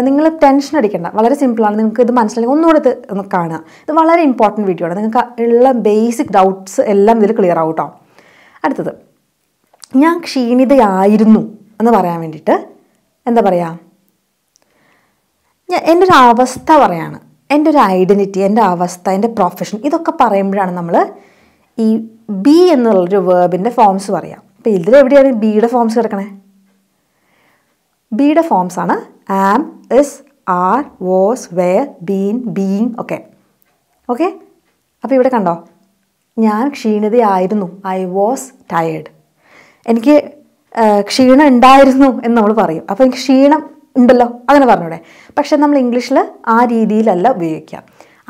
നിങ്ങൾ ടെൻഷൻ അടിക്കേണ്ട വളരെ സിമ്പിളാണ് നിങ്ങൾക്ക് ഇത് മനസ്സിലായി ഒന്നുകൂടെ ഇത് ഒന്ന് കാണുക ഇത് വളരെ ഇമ്പോർട്ടൻറ്റ് വീഡിയോ ആണ് നിങ്ങൾക്ക് ഉള്ള ബേസിക് ഡൗട്ട്സ് എല്ലാം ഇതിൽ ക്ലിയർ ആവട്ടോ അടുത്തത് ഞാൻ ക്ഷീണിതയായിരുന്നു എന്ന് പറയാൻ വേണ്ടിയിട്ട് എന്താ പറയുക ഞാൻ എൻ്റെ ഒരു അവസ്ഥ പറയാണ് എൻ്റെ ഒരു ഐഡൻറ്റിറ്റി എൻ്റെ അവസ്ഥ എൻ്റെ പ്രൊഫഷൻ ഇതൊക്കെ പറയുമ്പോഴാണ് നമ്മൾ ഈ ബി എന്നുള്ളൊരു വേർബിൻ്റെ ഫോംസ് പറയാം അപ്പോൾ ഇതിലെവിടെയാണ് ബിയുടെ ഫോംസ് കിടക്കണേ ബിയുടെ ഫോംസാണ് am is are was were been being ഒക്കെ ഓക്കെ അപ്പോൾ ഇവിടെ കണ്ടോ ഞാൻ ക്ഷീണിതയായിരുന്നു ഐ വാസ് ടയേർഡ് എനിക്ക് ക്ഷീണം ഉണ്ടായിരുന്നു എന്ന് നമ്മൾ പറയും അപ്പോൾ എനിക്ക് ക്ഷീണം ഉണ്ടല്ലോ അങ്ങനെ പറഞ്ഞൂടെ പക്ഷേ നമ്മൾ ഇംഗ്ലീഷിൽ ആ രീതിയിലല്ല ഉപയോഗിക്കുക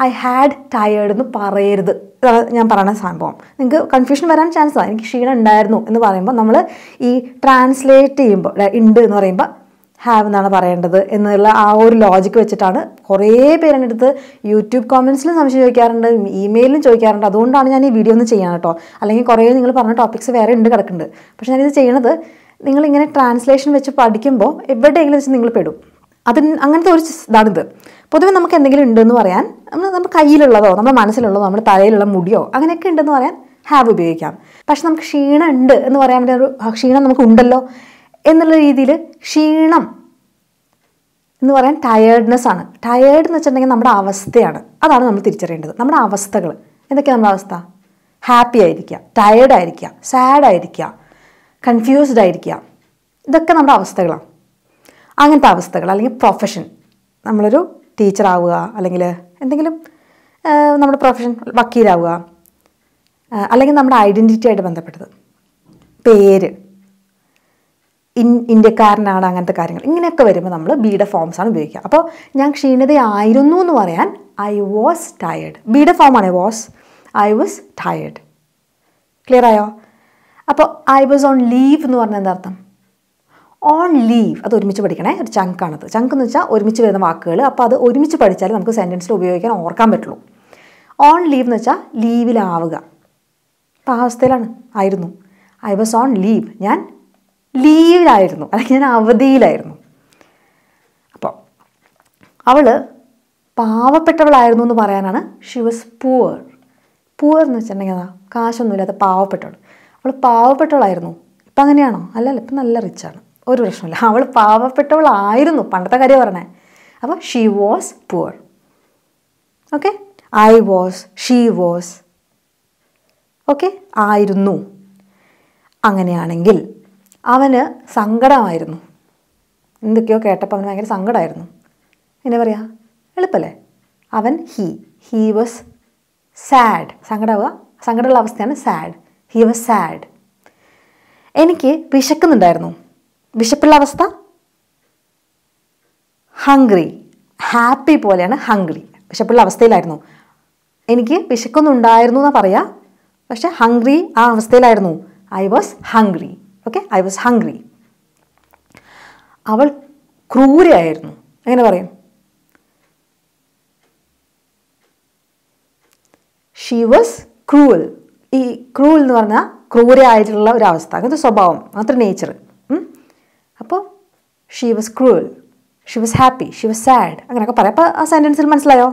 ഐ ഹാഡ് ടയേർഡ് എന്ന് പറയരുത് ഇതാണ് ഞാൻ പറയുന്ന സംഭവം നിങ്ങൾക്ക് കൺഫ്യൂഷൻ വരാൻ ചാൻസ് ആണ് എനിക്ക് ക്ഷീണം ഉണ്ടായിരുന്നു എന്ന് പറയുമ്പോൾ നമ്മൾ ഈ ട്രാൻസ്ലേറ്റ് ചെയ്യുമ്പോൾ ഉണ്ട് എന്ന് പറയുമ്പോൾ ഹാവ് എന്നാണ് പറയേണ്ടത് എന്നുള്ള ആ ഒരു ലോജിക്ക് വെച്ചിട്ടാണ് കുറേ പേര് എൻ്റെ അടുത്ത് യൂട്യൂബ് കോമൻസിലും സംശയം ചോദിക്കാറുണ്ട് ഇമെയിലും ചോദിക്കാറുണ്ട് അതുകൊണ്ടാണ് ഞാൻ ഈ വീഡിയോ ഒന്ന് ചെയ്യാൻ കേട്ടോ അല്ലെങ്കിൽ കുറേ നിങ്ങൾ പറഞ്ഞ ടോപ്പിക്സ് വേറെ ഉണ്ട് കിടക്കുന്നുണ്ട് പക്ഷെ ഞാനിത് ചെയ്യണത് നിങ്ങളിങ്ങനെ ട്രാൻസ്ലേഷൻ വെച്ച് പഠിക്കുമ്പോൾ എവിടെയെങ്കിലും വെച്ച് നിങ്ങൾ പെടും അത് അങ്ങനത്തെ ഒരു ഇതാണിത് പൊതുവെ നമുക്ക് എന്തെങ്കിലും ഉണ്ടെന്ന് പറയാൻ നമ്മൾ നമ്മുടെ കയ്യിലുള്ളതോ നമ്മുടെ മനസ്സിലുള്ളതോ നമ്മുടെ തലയിലുള്ള മുടിയോ അങ്ങനെയൊക്കെ ഉണ്ടെന്ന് പറയാൻ ഹാവ് ഉപയോഗിക്കാം പക്ഷെ നമുക്ക് ക്ഷീണം ഉണ്ട് എന്ന് പറയാൻ പറ്റിയ ഒരു ക്ഷീണം നമുക്ക് ഉണ്ടല്ലോ എന്നുള്ള രീതിയിൽ ക്ഷീണം എന്ന് പറയാൻ ടയേർഡ്നെസ് ആണ് ടയേർഡ് എന്ന് വെച്ചിട്ടുണ്ടെങ്കിൽ നമ്മുടെ അവസ്ഥയാണ് അതാണ് നമ്മൾ തിരിച്ചറിയേണ്ടത് നമ്മുടെ അവസ്ഥകൾ എന്തൊക്കെയാണ് നമ്മുടെ അവസ്ഥ ഹാപ്പി ആയിരിക്കുക ടയേർഡ് ആയിരിക്കുക സാഡ് ആയിരിക്കുക കൺഫ്യൂസ്ഡ് ആയിരിക്കുക ഇതൊക്കെ നമ്മുടെ അവസ്ഥകളാണ് അങ്ങനത്തെ അവസ്ഥകൾ അല്ലെങ്കിൽ പ്രൊഫഷൻ നമ്മളൊരു ടീച്ചറാവുക അല്ലെങ്കിൽ എന്തെങ്കിലും നമ്മുടെ പ്രൊഫഷൻ വക്കീലാവുക അല്ലെങ്കിൽ നമ്മുടെ ഐഡൻറ്റിറ്റിയായിട്ട് ബന്ധപ്പെട്ടത് പേര് ഇന്ത്യക്കാരനാണ് അങ്ങനത്തെ കാര്യങ്ങൾ ഇങ്ങനെയൊക്കെ വരുമ്പോൾ നമ്മൾ ബിയുടെ ഫോംസാണ് ഉപയോഗിക്കുക അപ്പോൾ ഞാൻ ക്ഷീണിതയായിരുന്നു എന്ന് പറയാൻ ഐ വാസ് ടയേർഡ് ബിയുടെ ഫോമാണ് I was I was tired clear ആയോ അപ്പോൾ ഐ വാസ് ഓൺ ലീവ് എന്ന് പറഞ്ഞാൽ എന്താർത്ഥം ഓൺ ലീവ് അത് ഒരുമിച്ച് പഠിക്കണേ ഒരു ചങ്കാണത് ചങ്ക് എന്ന് വെച്ചാൽ ഒരുമിച്ച് വരുന്ന വാക്കുകൾ അപ്പോൾ അത് ഒരുമിച്ച് പഠിച്ചാൽ നമുക്ക് സെൻറ്റൻസിൽ ഉപയോഗിക്കാൻ ഓർക്കാൻ പറ്റുള്ളൂ ഓൺ ലീവ് എന്ന് വെച്ചാൽ ലീവിലാവുക അപ്പോൾ ആ അവസ്ഥയിലാണ് ആയിരുന്നു ഐ വാസ് ഓൺ ലീവ് ഞാൻ ലീവിലായിരുന്നു അല്ലെങ്കിൽ ഞാൻ അവധിയിലായിരുന്നു അപ്പോൾ അവൾ പാവപ്പെട്ടവളായിരുന്നു എന്ന് പറയാനാണ് ഷി വാസ് പൂവർ പൂവർ എന്ന് വെച്ചിട്ടുണ്ടെങ്കിൽ അതാ കാശൊന്നുമില്ലാത്ത പാവപ്പെട്ടവൾ അവൾ പാവപ്പെട്ടവളായിരുന്നു ഇപ്പം അങ്ങനെയാണോ അല്ലല്ല ഇപ്പം നല്ല റിച്ചാണ് ഒരു പ്രശ്നമില്ല അവൾ പാവപ്പെട്ടവളായിരുന്നു പണ്ടത്തെ കാര്യം പറഞ്ഞേ അപ്പോൾ she was poor okay I was she was okay ആയിരുന്നു അങ്ങനെയാണെങ്കിൽ അവന് സങ്കടമായിരുന്നു എന്തൊക്കെയോ കേട്ടപ്പോൾ അവന് ഭയങ്കര സങ്കടമായിരുന്നു എന്നെ പറയാ എളുപ്പല്ലേ അവൻ ഹീ ഹീ വാസ് സാഡ് സങ്കടമാവുക സങ്കടമുള്ള അവസ്ഥയാണ് സാഡ് ഹി വാസ് സാഡ് എനിക്ക് വിശക്കുന്നുണ്ടായിരുന്നു വിശപ്പുള്ള അവസ്ഥ ഹംഗ്രി ഹാപ്പി പോലെയാണ് ഹംഗ്രി വിശപ്പുള്ള അവസ്ഥയിലായിരുന്നു എനിക്ക് വിശക്കൊന്നുണ്ടായിരുന്നു എന്നാണ് പറയാ പക്ഷെ ഹംഗ്രി ആ അവസ്ഥയിലായിരുന്നു I was hungry okay I was hungry അവൾ ക്രൂരയായിരുന്നു എങ്ങനെ പറയും ഷീ വാസ് ക്രൂവൽ ഈ ക്രൂവൽ എന്ന് പറഞ്ഞാൽ ക്രൂരയായിട്ടുള്ള ഒരു അവസ്ഥ അങ്ങനത്തെ സ്വഭാവം അങ്ങനത്തെ നേച്ചർ അപ്പോൾ she was cruel she was happy she was sad അങ്ങനെയൊക്കെ പറയാം അപ്പോൾ ആ സെൻറ്റൻസിൽ മനസ്സിലായോ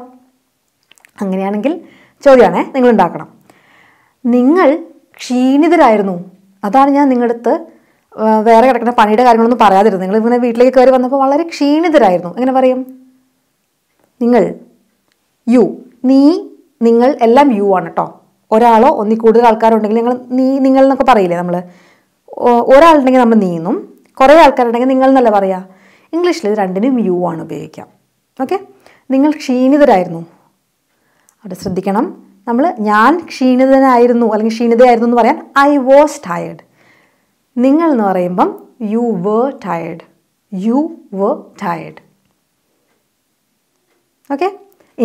അങ്ങനെയാണെങ്കിൽ ചോദ്യമാണേ നിങ്ങൾ ഉണ്ടാക്കണം നിങ്ങൾ ക്ഷീണിതരായിരുന്നു അതാണ് ഞാൻ നിങ്ങളുടെ അടുത്ത് വേറെ കിടക്കുന്ന പണിയുടെ കാര്യങ്ങളൊന്നും പറയാതിരുന്നത് നിങ്ങൾ ഇങ്ങനെ വീട്ടിലേക്ക് കയറി വന്നപ്പോൾ വളരെ ക്ഷീണിതരായിരുന്നു എങ്ങനെ പറയും നിങ്ങൾ യു നീ നിങ്ങൾ എല്ലാം യു ആണ് കേട്ടോ ഒരാളോ ഒന്നി കൂടുതൽ ആൾക്കാരുണ്ടെങ്കിൽ നിങ്ങൾ നീ നിങ്ങൾ എന്നൊക്കെ പറയില്ലേ നമ്മൾ ഒരാളുണ്ടെങ്കിൽ നമ്മൾ നീന്നും കുറേ ആൾക്കാരുണ്ടെങ്കിൽ നിങ്ങൾ എന്നല്ല പറയുക ഇംഗ്ലീഷിൽ രണ്ടിനും യു ആണ് ഉപയോഗിക്കാം ഓക്കെ നിങ്ങൾ ക്ഷീണിതരായിരുന്നു അവിടെ ശ്രദ്ധിക്കണം നമ്മൾ ഞാൻ ക്ഷീണിതനായിരുന്നു അല്ലെങ്കിൽ ക്ഷീണിതയായിരുന്നു എന്ന് പറയാൻ ഐ വാസ് ടയേർഡ് നിങ്ങൾ എന്ന് പറയുമ്പം you were tired you were tired okay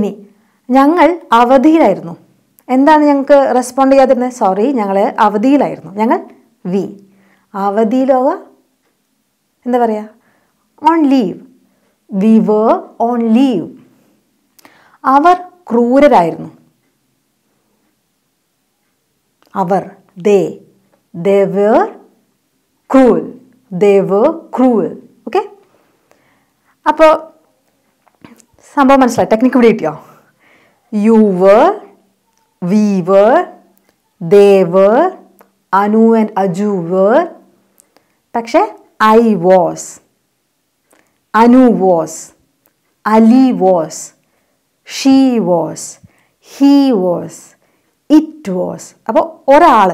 ഇനി ഞങ്ങൾ അവധിയിലായിരുന്നു എന്താണ് ഞങ്ങൾക്ക് റെസ്പോണ്ട് ചെയ്യാതിരുന്നത് സോറി ഞങ്ങൾ അവധിയിലായിരുന്നു ഞങ്ങൾ വി അവധിയിലോക എന്താ പറയുക on leave we were on leave അവർ ക്രൂരരായിരുന്നു അവർ they they were cruel they were cruel okay അപ്പോൾ സംഭവം മനസ്സിലായി ടെക്നിക്ക് ഇവിടെ കിട്ടിയോ you were we were they were Anu and Aju were പക്ഷേ I was Anu was Ali was she was he was it was അപ്പോൾ ഒരാൾ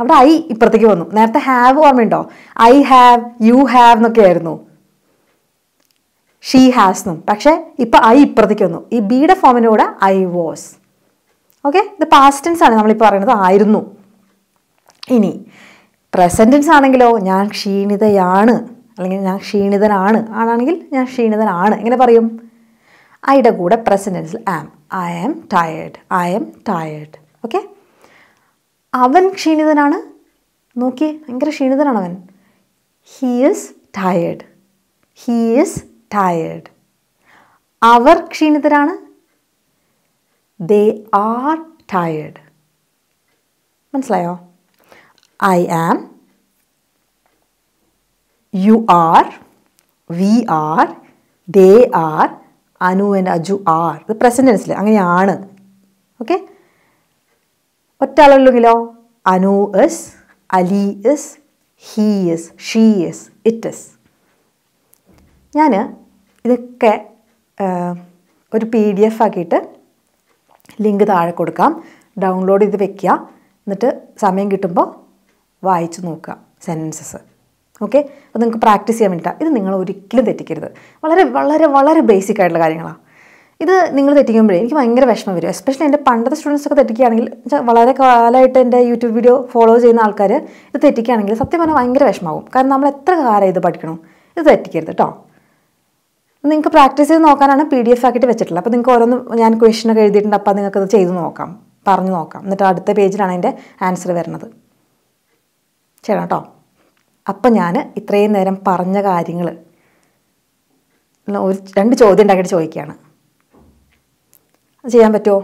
അവിടെ ഐ ഇപ്പുറത്തേക്ക് വന്നു നേരത്തെ ഹാവ് ഓർമ്മയുണ്ടോ ഐ ഹാവ് യു ഹാവ് എന്നൊക്കെ ആയിരുന്നു ഷീ ഹാസ് എന്നും പക്ഷേ ഇപ്പം ഐ ഇപ്പുറത്തേക്ക് വന്നു ഈ ബിയുടെ ഫോമിൻ്റെ ഐ വാസ് ഓക്കെ ഇത് പാസ്റ്റൻസ് ആണ് നമ്മളിപ്പോൾ പറയുന്നത് ആയിരുന്നു ഇനി പ്രസൻറ്റൻസ് ആണെങ്കിലോ ഞാൻ ക്ഷീണിതയാണ് അല്ലെങ്കിൽ ഞാൻ ക്ഷീണിതനാണ് ആണാണെങ്കിൽ ഞാൻ ക്ഷീണിതനാണ് എങ്ങനെ പറയും ഐയുടെ കൂടെ പ്രസൻറ്റൻസിൽ am I am tired I am tired okay അവൻ ക്ഷീണിതനാണ് നോക്കി ഭയങ്കര ക്ഷീണിതനാണ് അവൻ he is tired he is tired അവർ ക്ഷീണിതരാണ് ദേ ആർ ടയേർഡ് മനസ്സിലായോ I am you are we are they are Anu and Aju are ഇത് പ്രസൻറ്റൻസിൽ അങ്ങനെയാണ് ഓക്കെ ഒറ്റാളുള്ളെങ്കിലോ Anu is Ali is he is she is it is ഞാൻ ഇതൊക്കെ ഒരു പി ഡി എഫ് ആക്കിയിട്ട് ലിങ്ക് താഴെ കൊടുക്കാം ഡൗൺലോഡ് ചെയ്ത് വെക്കുക എന്നിട്ട് സമയം കിട്ടുമ്പോൾ വായിച്ച് നോക്കുക സെൻസസ് ഓക്കെ അപ്പോൾ നിങ്ങൾക്ക് പ്രാക്ടീസ് ചെയ്യാൻ വേണ്ടിയിട്ടാണ് ഇത് നിങ്ങൾ ഒരിക്കലും തെറ്റിക്കരുത് വളരെ വളരെ വളരെ ബേസിക് ആയിട്ടുള്ള കാര്യങ്ങളാണ് ഇത് നിങ്ങൾ തെറ്റിക്കുമ്പോഴേ എനിക്ക് ഭയങ്കര വിഷമം വരും എസ്പെഷ്യലി എൻ്റെ പണ്ടത്തെ സ്റ്റുഡൻസൊക്കെ ഒക്കെ തെറ്റിക്കുകയാണെങ്കിൽ വളരെ കാലമായിട്ട് എൻ്റെ യൂട്യൂബ് വീഡിയോ ഫോളോ ചെയ്യുന്ന ആൾക്കാർ ഇത് തെറ്റിക്കുകയാണെങ്കിൽ സത്യം പറഞ്ഞാൽ ഭയങ്കര വിഷമാവും കാരണം നമ്മൾ എത്ര കാലം ഇത് പഠിക്കണം ഇത് തെറ്റിക്കരുത് കേട്ടോ നിങ്ങൾക്ക് പ്രാക്ടീസ് ചെയ്ത് നോക്കാനാണ് പി ഡി എഫ് ആക്കിയിട്ട് വെച്ചിട്ടുള്ളത് അപ്പോൾ നിങ്ങൾക്ക് ഓരോന്ന് ഞാൻ ക്വസ്റ്റ്യനൊക്കെ എഴുതിയിട്ടുണ്ട് അപ്പോൾ നിങ്ങൾക്ക് ഇത് ചെയ്ത് നോക്കാം പറഞ്ഞു നോക്കാം എന്നിട്ട് അടുത്ത പേജിലാണ് അതിൻ്റെ ആൻസർ വരുന്നത് ചെയ്യണം കേട്ടോ അപ്പം ഞാൻ ഇത്രയും നേരം പറഞ്ഞ കാര്യങ്ങൾ ഒരു രണ്ട് ചോദ്യം ഉണ്ടാക്കിയിട്ട് ചോദിക്കുകയാണ് ചെയ്യാൻ പറ്റുമോ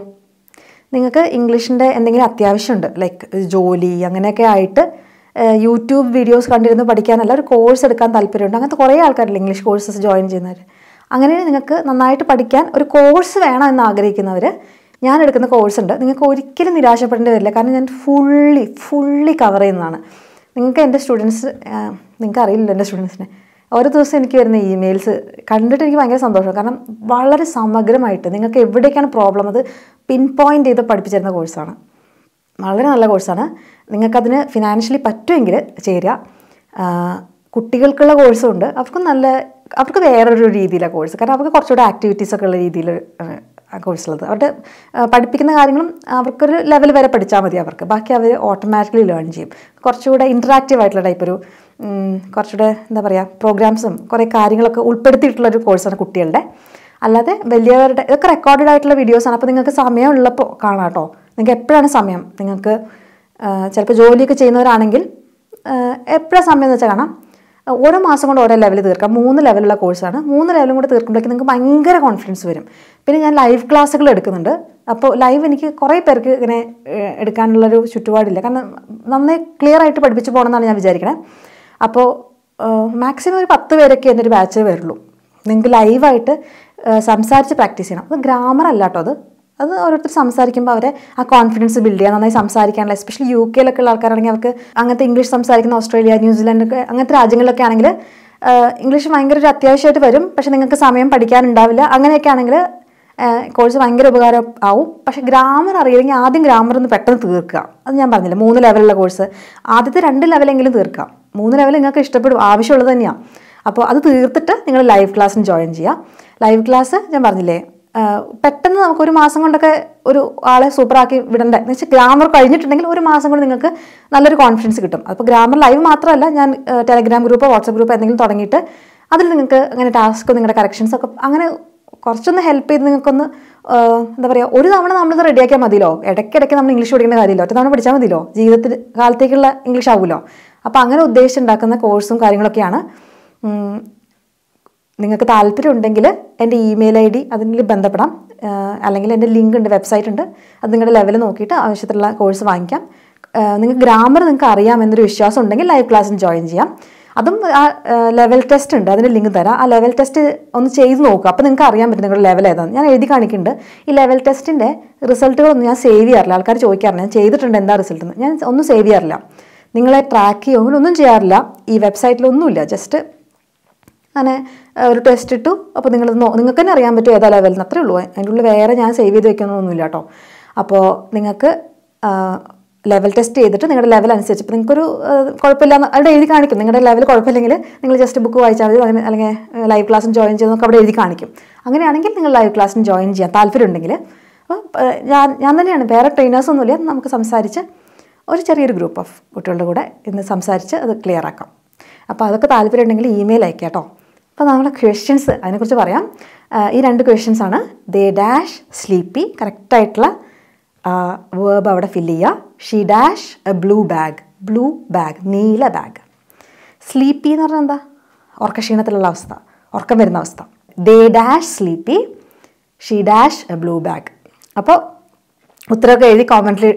നിങ്ങൾക്ക് ഇംഗ്ലീഷിൻ്റെ എന്തെങ്കിലും അത്യാവശ്യമുണ്ട് ലൈക്ക് ജോലി അങ്ങനെയൊക്കെ ആയിട്ട് യൂട്യൂബ് വീഡിയോസ് കണ്ടിരുന്ന് പഠിക്കാനല്ല ഒരു കോഴ്സ് എടുക്കാൻ താല്പര്യമുണ്ട് അങ്ങനത്തെ കുറേ ആൾക്കാരില്ല ഇംഗ്ലീഷ് കോഴ്സസ് ജോയിൻ ചെയ്യുന്നവർ അങ്ങനെ നിങ്ങൾക്ക് നന്നായിട്ട് പഠിക്കാൻ ഒരു കോഴ്സ് വേണം എന്ന് ആഗ്രഹിക്കുന്നവർ ഞാൻ എടുക്കുന്ന കോഴ്സ് ഉണ്ട് നിങ്ങൾക്ക് ഒരിക്കലും നിരാശപ്പെടേണ്ടി വരില്ല കാരണം ഞാൻ ഫുള്ളി ഫുള്ളി കവർ ചെയ്യുന്നതാണ് നിങ്ങൾക്ക് എൻ്റെ സ്റ്റുഡൻസ് നിങ്ങൾക്ക് അറിയില്ലല്ലോ എൻ്റെ സ്റ്റുഡൻസിനെ ഓരോ ദിവസം എനിക്ക് വരുന്ന ഇമെയിൽസ് കണ്ടിട്ട് എനിക്ക് ഭയങ്കര സന്തോഷം കാരണം വളരെ സമഗ്രമായിട്ട് നിങ്ങൾക്ക് എവിടേക്കാണ് പ്രോബ്ലം അത് പിൻ പോയിൻ്റ് ചെയ്ത് പഠിപ്പിച്ചിരുന്ന കോഴ്സാണ് വളരെ നല്ല കോഴ്സാണ് നിങ്ങൾക്കതിന് ഫിനാൻഷ്യലി പറ്റുമെങ്കിൽ ചേരുക കുട്ടികൾക്കുള്ള കോഴ്സും ഉണ്ട് അവർക്ക് നല്ല അവർക്ക് വേറൊരു രീതിയിലാണ് കോഴ്സ് കാരണം അവർക്ക് കുറച്ചുകൂടെ ആക്ടിവിറ്റീസ് ഒക്കെ ഉള്ള രീതിയിൽ ആ കോഴ്സുള്ളത് അവരുടെ പഠിപ്പിക്കുന്ന കാര്യങ്ങളും അവർക്കൊരു ലെവൽ വരെ പഠിച്ചാൽ മതി അവർക്ക് ബാക്കി അവർ ഓട്ടോമാറ്റിക്കലി ലേൺ ചെയ്യും കുറച്ചുകൂടെ ഇൻട്രാക്റ്റീവ് ആയിട്ടുള്ള ടൈപ്പ് ഒരു കുറച്ചുകൂടെ എന്താ പറയുക പ്രോഗ്രാംസും കുറേ കാര്യങ്ങളൊക്കെ ഉൾപ്പെടുത്തിയിട്ടുള്ളൊരു ഒരു കോഴ്സാണ് കുട്ടികളുടെ അല്ലാതെ വലിയവരുടെ ഇതൊക്കെ റെക്കോർഡഡ് ആയിട്ടുള്ള വീഡിയോസാണ് അപ്പോൾ നിങ്ങൾക്ക് സമയമുള്ളപ്പോൾ കാണാം കേട്ടോ നിങ്ങൾക്ക് എപ്പോഴാണ് സമയം നിങ്ങൾക്ക് ചിലപ്പോൾ ജോലിയൊക്കെ ചെയ്യുന്നവരാണെങ്കിൽ എപ്പോഴാണ് സമയം എന്ന് വെച്ചാൽ കാണാം ഓരോ മാസം കൊണ്ട് ഓരോ ലെവൽ തീർക്കാം മൂന്ന് ലെവലുള്ള കോഴ്സാണ് മൂന്ന് ലെവലും കൂടെ തീർക്കുമ്പോഴേക്കും നിങ്ങൾക്ക് ഭയങ്കര കോൺഫിഡൻസ് വരും പിന്നെ ഞാൻ ലൈവ് ക്ലാസ്സുകൾ എടുക്കുന്നുണ്ട് അപ്പോൾ ലൈവ് എനിക്ക് കുറേ പേർക്ക് ഇങ്ങനെ എടുക്കാനുള്ളൊരു ചുറ്റുപാടില്ല കാരണം നന്നായി ക്ലിയർ ആയിട്ട് പഠിപ്പിച്ചു പോകണമെന്നാണ് ഞാൻ വിചാരിക്കണേ അപ്പോൾ മാക്സിമം ഒരു പത്ത് പേരൊക്കെ എൻ്റെ ഒരു ബാച്ചേ വരുള്ളൂ നിങ്ങൾക്ക് ലൈവായിട്ട് സംസാരിച്ച് പ്രാക്ടീസ് ചെയ്യണം അത് ഗ്രാമർ അല്ലാട്ടോ അത് അത് ഓരോരുത്തർ സംസാരിക്കുമ്പോൾ അവരെ ആ കോൺഫിഡൻസ് ബിൽഡ് ചെയ്യാൻ നന്നായി സംസാരിക്കാനുള്ള എസ്പെഷ്യലി യു കെയിലൊക്കെ ഉള്ള ആൾക്കാരാണെങ്കിൽ അവർക്ക് അങ്ങനത്തെ ഇംഗ്ലീഷ് സംസാരിക്കുന്ന ഓസ്ട്രേലിയ ഒക്കെ അങ്ങനത്തെ രാജ്യങ്ങളിലൊക്കെ ആണെങ്കിൽ ഇംഗ്ലീഷ് ഭയങ്കര ഒരു അത്യാവശ്യമായിട്ട് വരും പക്ഷെ നിങ്ങൾക്ക് സമയം പഠിക്കാനുണ്ടാവില്ല അങ്ങനെയൊക്കെ ആണെങ്കിൽ കോഴ്സ് ഭയങ്കര ഉപകാരം ആവും പക്ഷേ ഗ്രാമർ അറിയില്ലെങ്കിൽ ആദ്യം ഗ്രാമർ ഒന്ന് പെട്ടെന്ന് തീർക്കുക അത് ഞാൻ പറഞ്ഞില്ല മൂന്ന് ലെവലുള്ള കോഴ്സ് ആദ്യത്തെ രണ്ട് ലെവലെങ്കിലും തീർക്കാം മൂന്ന് ലെവൽ നിങ്ങൾക്ക് ഇഷ്ടപ്പെടും ആവശ്യമുള്ളത് തന്നെയാണ് അപ്പോൾ അത് തീർത്തിട്ട് നിങ്ങൾ ലൈവ് ക്ലാസ്സിന് ജോയിൻ ചെയ്യുക ലൈവ് ക്ലാസ് ഞാൻ പറഞ്ഞില്ലേ പെട്ടെന്ന് നമുക്ക് ഒരു മാസം കൊണ്ടൊക്കെ ഒരു ആളെ സൂപ്പറാക്കി വിടണ്ട എന്ന് വെച്ചാൽ ഗ്രാമർ കഴിഞ്ഞിട്ടുണ്ടെങ്കിൽ ഒരു മാസം കൊണ്ട് നിങ്ങൾക്ക് നല്ലൊരു കോൺഫിഡൻസ് കിട്ടും അപ്പോൾ ഗ്രാമർ ലൈവ് മാത്രമല്ല ഞാൻ ടെലഗ്രാം ഗ്രൂപ്പ് വാട്സപ്പ് ഗ്രൂപ്പ് എന്തെങ്കിലും തുടങ്ങിയിട്ട് അതിൽ നിങ്ങൾക്ക് അങ്ങനെ ടാസ്ക് നിങ്ങളുടെ കറക്ഷൻസ് ഒക്കെ അങ്ങനെ കുറച്ചൊന്ന് ഹെൽപ്പ് ചെയ്ത് നിങ്ങൾക്കൊന്ന് എന്താ പറയുക ഒരു തവണ നമ്മളിത് റെഡിയാക്കിയാൽ മതിയല്ലോ ഇടയ്ക്കിടയ്ക്ക് നമ്മൾ ഇംഗ്ലീഷ് പഠിക്കേണ്ട കാര്യമില്ല ഒറ്റ തവണ പഠിച്ചാൽ മതിയല്ലോ ജീവിതത്തിൽ കാലത്തേക്കുള്ള ഇംഗ്ലീഷ് ആവുമല്ലോ അപ്പോൾ അങ്ങനെ ഉദ്ദേശിച്ചുണ്ടാക്കുന്ന കോഴ്സും കാര്യങ്ങളൊക്കെയാണ് നിങ്ങൾക്ക് താല്പര്യമുണ്ടെങ്കിൽ എൻ്റെ ഇമെയിൽ ഐ ഡി അതിൽ ബന്ധപ്പെടാം അല്ലെങ്കിൽ എൻ്റെ ലിങ്ക് ഉണ്ട് വെബ്സൈറ്റ് ഉണ്ട് അത് നിങ്ങളുടെ ലെവൽ നോക്കിയിട്ട് ആവശ്യത്തിലുള്ള കോഴ്സ് വാങ്ങിക്കാം നിങ്ങൾക്ക് ഗ്രാമർ നിങ്ങൾക്ക് അറിയാമെന്നൊരു വിശ്വാസം ഉണ്ടെങ്കിൽ ലൈവ് ക്ലാസ്സിന് ജോയിൻ ചെയ്യാം അതും ആ ലെവൽ ടെസ്റ്റ് ഉണ്ട് അതിൻ്റെ ലിങ്ക് തരാം ആ ലെവൽ ടെസ്റ്റ് ഒന്ന് ചെയ്ത് നോക്കുക അപ്പോൾ നിങ്ങൾക്ക് അറിയാൻ പറ്റും നിങ്ങളുടെ ലെവൽ ഏതാണ് ഞാൻ എഴുതി കാണിക്കുന്നുണ്ട് ഈ ലെവൽ ടെസ്റ്റിൻ്റെ റിസൾട്ടുകളൊന്നും ഞാൻ സേവ് ചെയ്യാറില്ല ആൾക്കാർ ചോദിക്കാറില്ല ഞാൻ ചെയ്തിട്ടുണ്ട് എന്താ റിസൾട്ട് എന്ന് ഞാൻ ഒന്നും സേവ് ചെയ്യാറില്ല നിങ്ങളെ ട്രാക്ക് ചെയ്യുമ്പോൾ ഒന്നും ചെയ്യാറില്ല ഈ വെബ്സൈറ്റിലൊന്നുമില്ല ജസ്റ്റ് അങ്ങനെ ഒരു ടെസ്റ്റ് ഇട്ടു അപ്പോൾ നിങ്ങൾ നിങ്ങൾക്ക് തന്നെ അറിയാൻ പറ്റും ഏതാ ലെവലിൽ അത്രേ ഉള്ളൂ അതിൻ്റെ ഉള്ളിൽ വേറെ ഞാൻ സേവ് ചെയ്ത് വെക്കുന്നൊന്നുമില്ല കേട്ടോ അപ്പോൾ നിങ്ങൾക്ക് ലെവൽ ടെസ്റ്റ് ചെയ്തിട്ട് നിങ്ങളുടെ ലെവൽ അനുസരിച്ച് ഇപ്പോൾ നിങ്ങൾക്കൊരു കുഴപ്പമില്ല അവിടെ എഴുതി കാണിക്കും നിങ്ങളുടെ ലെവൽ കുഴപ്പമില്ലെങ്കിൽ നിങ്ങൾ ജസ്റ്റ് ബുക്ക് വായിച്ചാൽ മതി അല്ലെങ്കിൽ ലൈവ് ക്ലാസ്സും ജോയിൻ നമുക്ക് അവിടെ എഴുതി കാണിക്കും അങ്ങനെയാണെങ്കിൽ നിങ്ങൾ ലൈവ് ക്ലാസ്സിന് ജോയിൻ ചെയ്യാൻ താല്പര്യമുണ്ടെങ്കിൽ അപ്പോൾ ഞാൻ ഞാൻ തന്നെയാണ് വേറെ ട്രെയിനേഴ്സൊന്നുമില്ല നമുക്ക് സംസാരിച്ച് ഒരു ചെറിയൊരു ഗ്രൂപ്പ് ഓഫ് കുട്ടികളുടെ കൂടെ ഇന്ന് സംസാരിച്ച് അത് ക്ലിയർ ആക്കാം അപ്പോൾ അതൊക്കെ താല്പര്യമുണ്ടെങ്കിൽ ഇമെയിൽ അയക്കാം കേട്ടോ അപ്പോൾ നമ്മളെ ക്വസ്റ്റ്യൻസ് അതിനെക്കുറിച്ച് പറയാം ഈ രണ്ട് ക്വസ്റ്റ്യൻസ് ആണ് ദേ ഡാഷ് സ്ലീപ്പി കറക്റ്റായിട്ടുള്ള വേർബ് അവിടെ ഫില്ല് ചെയ്യുക she dash a blue bag blue bag നീല ബാഗ് സ്ലീപ്പി എന്ന് പറഞ്ഞാൽ എന്താ ഉറക്കക്ഷീണത്തിലുള്ള അവസ്ഥ ഉറക്കം വരുന്ന അവസ്ഥ they dash sleepy she dash a blue bag അപ്പോൾ ഉത്തരമൊക്കെ എഴുതി കോമൻറ്റിൽ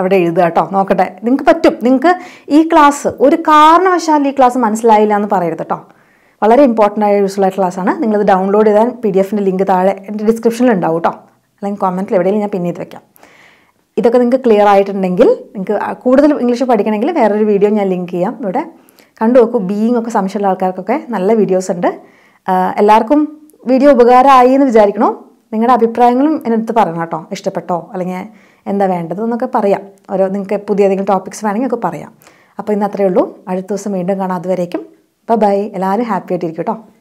അവിടെ എഴുതുക കേട്ടോ നോക്കട്ടെ നിങ്ങൾക്ക് പറ്റും നിങ്ങൾക്ക് ഈ ക്ലാസ് ഒരു കാരണവശാൽ ഈ ക്ലാസ് മനസ്സിലായില്ല എന്ന് പറയരുത് കേട്ടോ വളരെ ഇമ്പോർട്ടൻ്റ് ആയ യൂസ്ഫുൾ ആയിട്ടുള്ള ക്ലാസ്സാണ് നിങ്ങളത് ഡൗൺലോഡ് ചെയ്താൽ പി ഡി എഫിൻ്റെ ലിങ്ക് താഴെ എൻ്റെ ഡിസ്ക്രിപ്ഷനിൽ ഉണ്ടാവും കേട്ടോ അല്ലെങ്കിൽ കോമൻറ്റിൽ എവിടെയെങ്കിലും ഞാൻ പിന്നീട് വെക്കാം ഇതൊക്കെ നിങ്ങൾക്ക് ക്ലിയർ ആയിട്ടുണ്ടെങ്കിൽ നിങ്ങൾക്ക് കൂടുതൽ ഇംഗ്ലീഷ് പഠിക്കണമെങ്കിൽ വേറൊരു വീഡിയോ ഞാൻ ലിങ്ക് ചെയ്യാം ഇവിടെ കണ്ടു നോക്കൂ ബീയിങ് ഒക്കെ സംശയമുള്ള ആൾക്കാർക്കൊക്കെ നല്ല വീഡിയോസ് ഉണ്ട് എല്ലാവർക്കും വീഡിയോ ഉപകാരമായി എന്ന് വിചാരിക്കണോ നിങ്ങളുടെ അഭിപ്രായങ്ങളും എന്നെടുത്ത് പറയണം കേട്ടോ ഇഷ്ടപ്പെട്ടോ അല്ലെങ്കിൽ എന്താ വേണ്ടത് എന്നൊക്കെ പറയാം ഓരോ നിങ്ങൾക്ക് പുതിയ ഏതെങ്കിലും ടോപ്പിക്സ് വേണമെങ്കിൽ ഒക്കെ പറയാം അപ്പോൾ ഇന്ന് അത്രയേ ഉള്ളൂ അടുത്ത ദിവസം വീണ്ടും കാണാം അതുവരേക്കും ബൈ എല്ലാവരും ഹാപ്പി ആയിട്ടിരിക്കും കേട്ടോ